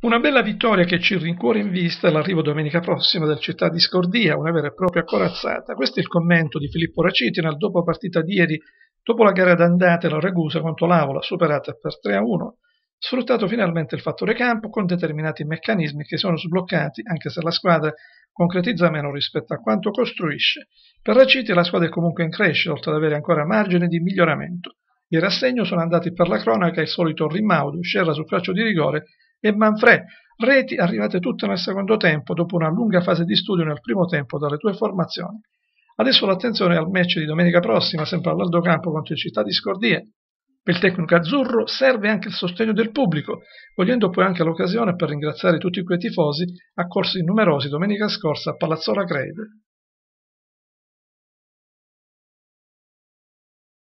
Una bella vittoria che ci rincuora in vista l'arrivo domenica prossima del Città di Scordia, una vera e propria corazzata. Questo è il commento di Filippo Raciti nel dopo partita di ieri, dopo la gara d'andata la Ragusa contro l'Avola, superata per 3 a 1. Sfruttato finalmente il fattore campo con determinati meccanismi che sono sbloccati, anche se la squadra concretizza meno rispetto a quanto costruisce. Per Raciti la squadra è comunque in crescita, oltre ad avere ancora margine di miglioramento. In rassegno sono andati per la cronaca il solito rimaudo, scerra sul calcio di rigore e Manfred, reti arrivate tutte nel secondo tempo dopo una lunga fase di studio nel primo tempo dalle due formazioni. Adesso l'attenzione al match di domenica prossima, sempre all'Aldo Campo contro il Città di Scordie. Per il tecnico azzurro serve anche il sostegno del pubblico, cogliendo poi anche l'occasione per ringraziare tutti quei tifosi accorsi numerosi domenica scorsa a Palazzola Creve.